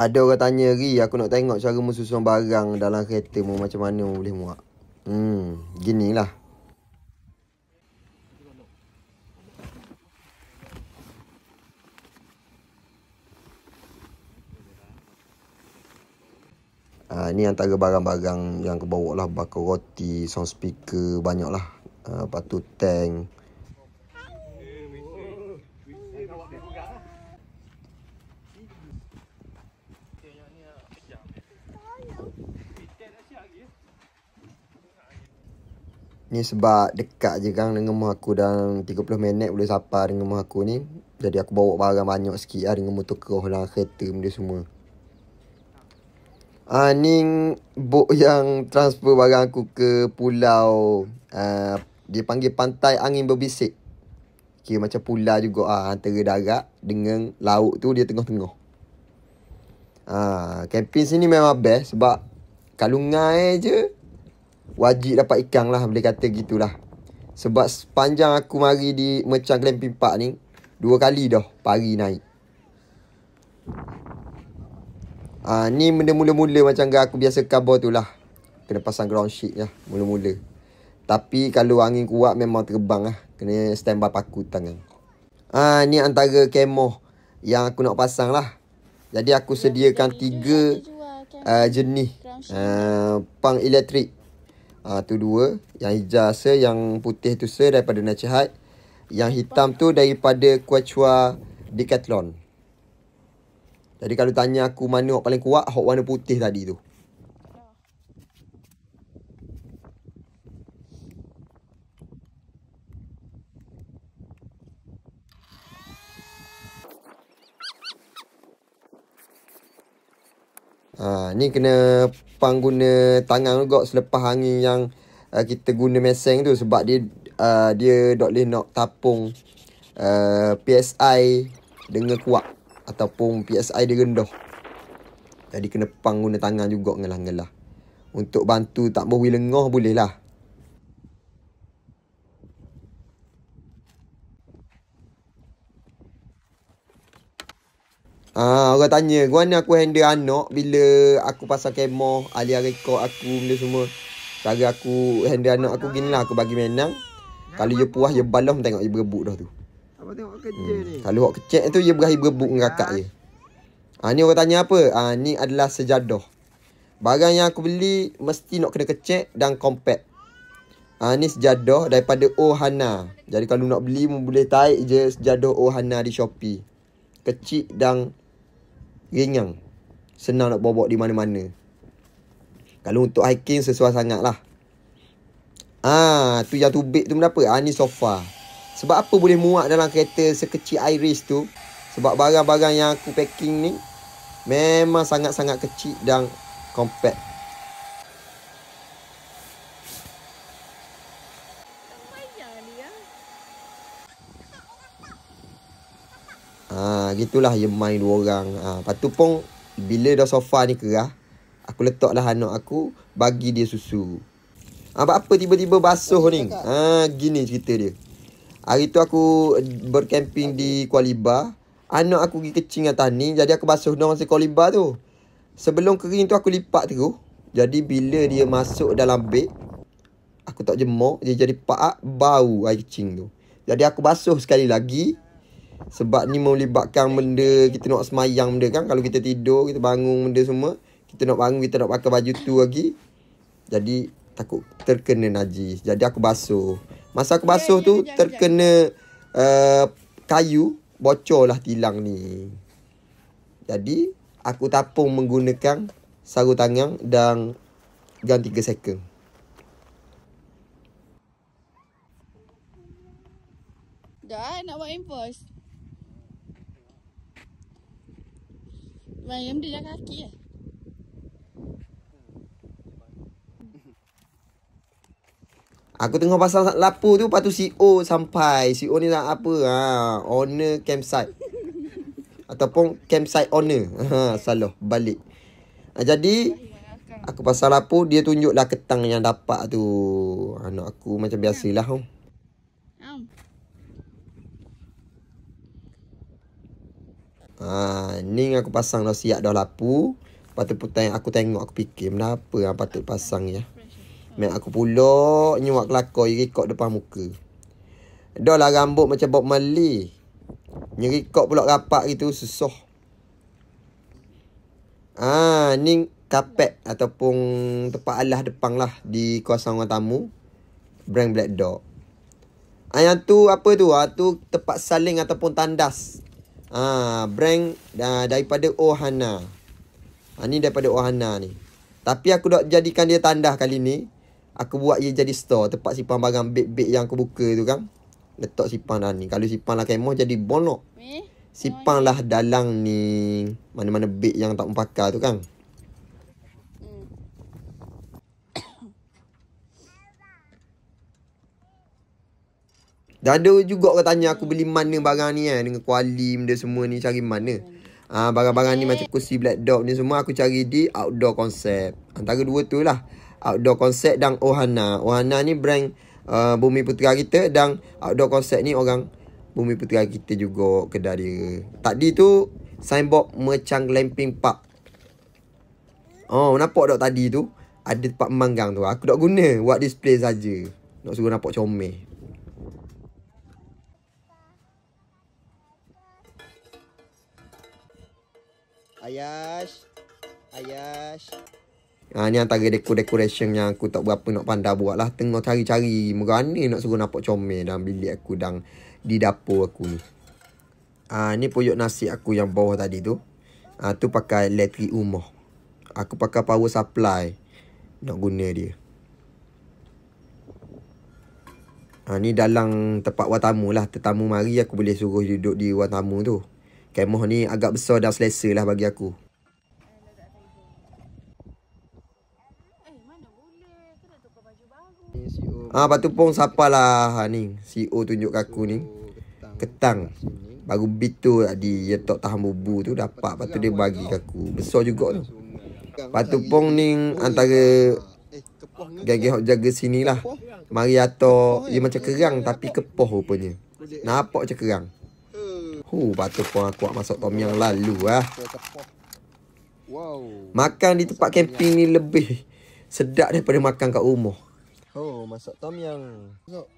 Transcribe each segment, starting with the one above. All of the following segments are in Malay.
Ada orang tanya Ri aku nak tengok cara mu susun barang dalam kereta mu macam mana boleh muak. Hmm, gini lah. Uh, ah, ni antara barang-barang yang kebawa lah. Bakar roti, sound speaker, banyak lah. Uh, ah, lepas tu tank. Ni sebab dekat je kan dengan rumah aku dan 30 minit boleh sampai dengan rumah aku ni. Jadi aku bawa barang banyak sikit lah dengan motor keruh lah, kereta benda semua. Uh, ni bot yang transfer barang aku ke pulau. Uh, dia panggil pantai angin berbisik. Okay, macam pulau juga lah antara darat dengan laut tu dia tengah-tengah. Uh, camping sini memang best sebab kalungai je wajib dapat ikan lah boleh kata gitulah. Sebab sepanjang aku mari di Mecang Glamping Park ni, dua kali dah pari naik. Ah ni benda mula-mula macam gerak aku biasa kabur tu lah. Kena pasang ground sheet lah mula-mula. Tapi kalau angin kuat memang terbang lah. Kena standby paku tangan. Ah ni antara kemoh yang aku nak pasang lah. Jadi aku sediakan tiga uh, jenis uh, pang elektrik. Ah tu dua, yang hijau se, yang putih tu se daripada Nacehat. Yang hitam tu daripada Quechua Decathlon. Jadi kalau tanya aku mana yang paling kuat, hot warna putih tadi tu. Ha, ni kena pang guna tangan juga selepas angin yang uh, kita guna meseng tu sebab dia uh, dia tak boleh nak tapung uh, PSI dengan kuat ataupun PSI dia rendah. Jadi kena pang guna tangan juga ngelah-ngelah. Untuk bantu tak boleh lengah boleh lah. Ah, orang tanya, gua ni aku handle anak bila aku pasang kemo, alia rekod aku benda semua. Cara aku handle anak aku gini lah, aku bagi menang. Kalau dia puas, dia balas tengok dia berebut dah tu. Apa tengok kerja hmm. ni? Kalau awak kecek tu, dia berahi berebut ngerakak je. Ah, ni orang tanya apa? Ah, ni adalah sejadah. Barang yang aku beli, mesti nak kena kecek dan compact. Ah, ni sejadah daripada Ohana. Jadi kalau nak beli, boleh taik je sejadah Ohana di Shopee Kecik dan Renyang Senang nak bobok di mana-mana Kalau untuk hiking sesuai sangat lah Haa ah, tu yang tubik tu berapa Haa ah, ni sofa Sebab apa boleh muak dalam kereta sekecil iris tu Sebab barang-barang yang aku packing ni Memang sangat-sangat kecil dan compact Ha, gitulah je main dua orang. Ha, lepas tu pun bila dah sofa ni kerah, aku letak lah anak aku bagi dia susu. Ha, apa apa tiba-tiba basuh oh, ni? Ha, gini cerita dia. Hari tu aku berkemping di Kualiba. Anak aku pergi kecing atas ni. Jadi aku basuh dia masa Kualiba tu. Sebelum kering tu aku lipat tu Jadi bila dia masuk dalam bed Aku tak jemur. Dia jadi paak bau air kecing tu. Jadi aku basuh sekali lagi. Sebab ni melibatkan benda kita nak semayang benda kan. Kalau kita tidur, kita bangun benda semua. Kita nak bangun, kita nak pakai baju tu lagi. Jadi takut terkena najis. Jadi aku basuh. Masa aku basuh ya, tu ya, ya, terkena uh, kayu. Bocor lah tilang ni. Jadi aku tapung menggunakan sarung tangan dan gun 3 second. Dah nak buat impost. Mayam dia jaga kaki ya. Aku tengok pasal lapu tu patu e O sampai. si e O ni nak apa? Ha, owner campsite. Ataupun campsite owner. Ha, salah balik. Ha, jadi aku pasal lapu dia tunjuklah ketang yang dapat tu. Anak aku macam biasalah. Ha. Ha, ni aku pasang dah siap dah lapu. Lepas tu putang, aku tengok, aku fikir. Kenapa yang patut pasang ni? Ya? Mek aku pula nyuak kelakor yang rekod depan muka. Dah lah rambut macam Bob Marley. Yang rekod pula rapat gitu, susah. Ah, ha, ni kapet ataupun tempat alah depan lah di kawasan orang tamu. Brand Black Dog. Ayat ha, tu apa tu? Ah tu tempat saling ataupun tandas. Ah, brand ah, daripada Ohana. Ah, ni daripada Ohana ni. Tapi aku nak jadikan dia tandah kali ni. Aku buat dia jadi store. Tempat simpan barang beg-beg yang aku buka tu kan. Letak simpan dah ni. Kalau simpan lah kemo jadi bonok. Simpan lah dalang ni. Mana-mana beg yang tak mempakar tu kan. Dah ada juga orang tanya aku beli mana barang ni kan Dengan kuali benda semua ni cari mana Ah ha, Barang-barang ni macam kursi black dog ni semua Aku cari di outdoor concept Antara dua tu lah Outdoor concept dan Ohana Ohana ni brand uh, bumi putera kita Dan outdoor concept ni orang bumi putera kita juga Kedah dia Tadi tu signboard Mechang Glamping Park Oh nampak tak tadi tu Ada tempat memanggang tu Aku tak guna buat display saja. Nak suruh nampak comel Ayash. Ayash. Ah, ha, ni antara decoration yang aku tak berapa nak pandai buat lah. Tengah cari-cari. Merani nak suruh nampak comel dalam bilik aku dan di dapur aku ni. Ha, ni puyuk nasi aku yang bawah tadi tu. Ha, tu pakai elektrik rumah. Aku pakai power supply. Nak guna dia. Ha, ni dalam tempat watamu lah. Tetamu mari aku boleh suruh duduk di watamu tu kemoh ni agak besar dan selesa lah bagi aku. Ah, ha, batu pong siapa lah ha, ni? CEO tunjuk aku ni. Ketang. Baru bitu tadi lah ya tok tahan bubu tu dapat. Lepas tu dia bagi aku. Besar juga tu. Batu pong ni antara geng hok jaga sini lah. Mari atau dia macam kerang tapi kepoh rupanya. Nampak macam kerang. Hu, batu pun aku masak tom yang lalu ah. Wow. Makan di tempat camping ni lebih sedap daripada makan kat rumah. Oh, masak tom yang. Masuk.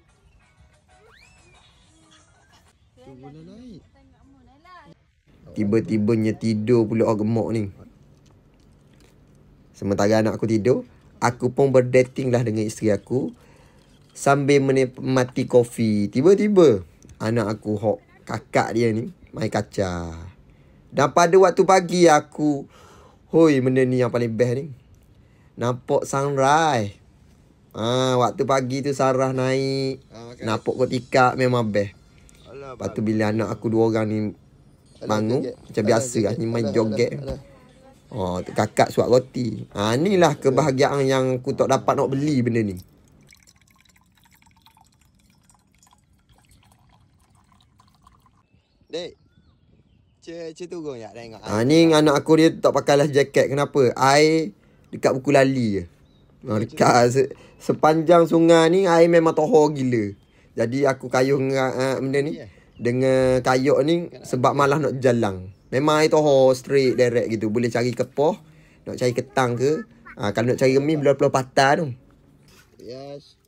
Tiba-tibanya tidur pula orang gemuk ni. Sementara anak aku tidur, aku pun berdating lah dengan isteri aku. Sambil menikmati kopi. Tiba-tiba, anak aku hok kakak dia ni main kaca. Dan pada waktu pagi aku hoi benda ni yang paling best ni. Nampak sunrise. Ah ha, waktu pagi tu sarah naik. Ha, nampak kotika memang best. Lepas tu bila anak aku dua orang ni bangun Alah, macam Alah, biasa kan main joget. Oh, kakak suap roti. Ah ha, inilah kebahagiaan yang aku tak dapat nak beli benda ni. Dek. Cik, cik tu gong tak tengok. Ha, ni tak. anak aku dia tak pakai life jacket. Kenapa? Air dekat buku lali je. Ha, dekat se- sepanjang sungai ni air memang toho gila. Jadi aku kayuh dengan uh, benda ni. Yeah. Dengan kayuk ni Kenapa? sebab malah nak jalan. Memang air toho straight direct gitu. Boleh cari kepoh. Nak cari ketang ke. Ha, kalau nak cari remis, belah-belah patah tu. Yes.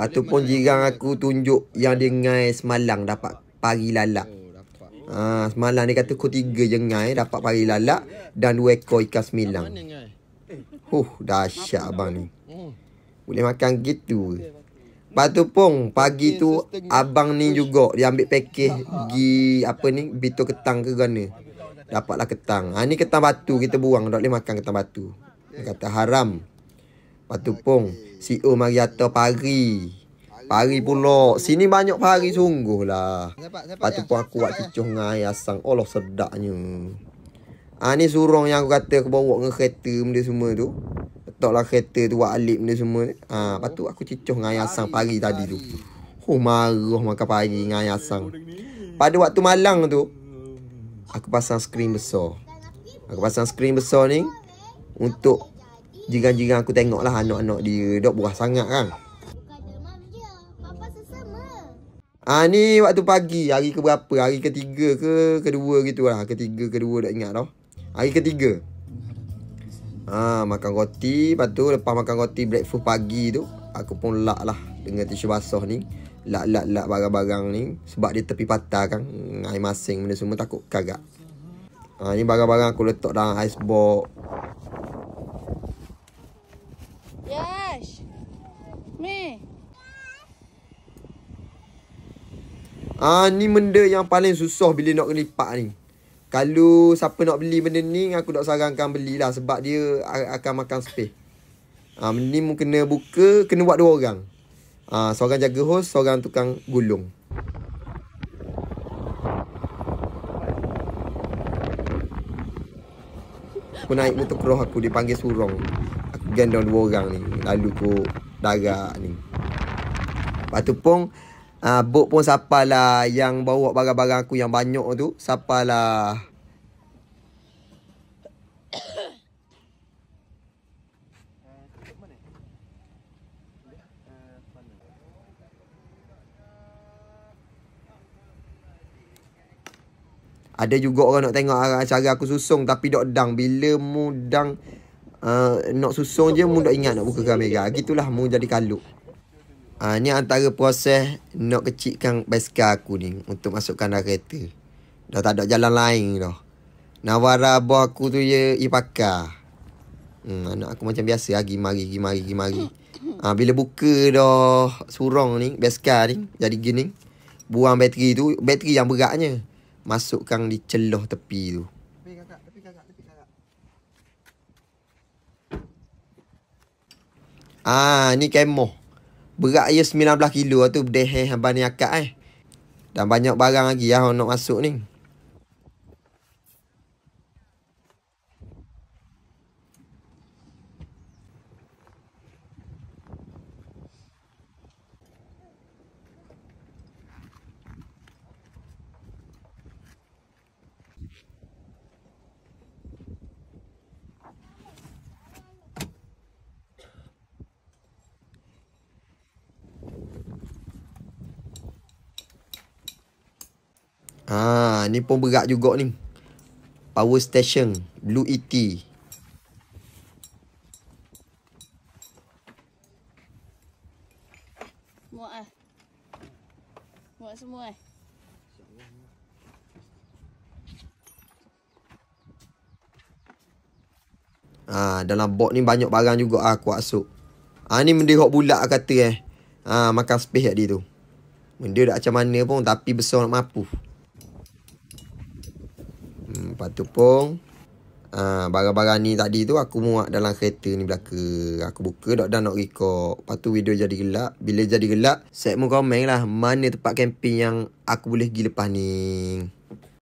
Lepas tu pun jiran aku tunjuk yang dia ngai semalam dapat pari lalak. Ha, semalam dia kata kau tiga je ngai dapat pari lalak dan dua ekor ikan sembilan. Huh, dahsyat abang ni. Hmm. Boleh makan gitu ke? Lepas tu pun pagi tu abang ni juga dia ambil pakej pergi apa ni bitu ketang ke mana. Dapatlah ketang. Ha, ni ketang batu kita buang. Tak boleh makan ketang batu. Dia kata haram. Batu Pong. Si O mari pari. Pari pula. Sini banyak pari sungguh lah. Batu ya. Pong aku buat kicuh ya. dengan air asam. Allah sedaknya. Ha, ni surong yang aku kata aku bawa dengan kereta benda semua tu. Letaklah kereta tu buat alip benda semua ni. Ha, lepas tu aku cicuh dengan air asam pari tadi tu. Oh marah makan pari dengan air asam. Pada waktu malang tu. Aku pasang skrin besar. Aku pasang skrin besar ni. Untuk jiran-jiran aku tengok lah anak-anak dia. Dok buah sangat kan. Ah ni waktu pagi. Hari ke berapa? Hari ketiga ke kedua gitulah, Ketiga, kedua tak ingat tau. Hari ketiga. Ah makan roti. Lepas tu lepas makan roti breakfast pagi tu. Aku pun lak lah dengan tisu basah ni. Lak-lak-lak barang-barang ni. Sebab dia tepi patah kan. Air masing benda semua takut kagak. Ah ni barang-barang aku letak dalam icebox. Ni. Ah ni benda yang paling susah bila nak kena lipat ni. Kalau siapa nak beli benda ni aku tak sarankan belilah sebab dia akan makan space. Ah ni mungkin kena buka kena buat dua orang. Ah seorang jaga host, seorang tukang gulung. Aku naik motor keroh aku dipanggil surong. Aku gendong dua orang ni. Lalu aku darat ni. Lepas tu pun, uh, ah, bot pun sapalah yang bawa barang-barang aku yang banyak tu, sapalah. Ada juga orang nak tengok ah, cara aku susung tapi dok dang bila mudang dang uh, ah, nak susung je mu tak ingat nak buka kamera. Gitulah mu jadi kaluk. Ah uh, ni antara proses nak kecikkan basikal aku ni untuk masukkan dalam kereta. Dah tak ada jalan lain dah. Nawara abah aku tu ye ipaka. Hmm, anak aku macam biasa lagi mari pergi mari pergi mari. Ah bila buka dah surong ni basikal ni jadi gini. Buang bateri tu, bateri yang beratnya. Masukkan di celah tepi tu. Ah ni kemoh. Berat ia 19 kilo tu berdeh eh, abang ni akak eh. Dan banyak barang lagi lah nak masuk ni. Ha, ni pun berat juga ni. Power station. Blue ET. Muat ah. Muat semua eh. Ha, dalam box ni banyak barang juga ah, aku asuk. Ha, ni benda hot bulat ah, kata eh. Ha, makan space tadi tu. Benda tak macam mana pun tapi besar nak mampu. Lepas tu pun ah, Barang-barang ni tadi tu Aku muak dalam kereta ni belakang Aku buka Dok dan nak record Lepas tu video jadi gelap Bila jadi gelap saya mu komen lah Mana tempat camping yang Aku boleh pergi lepas ni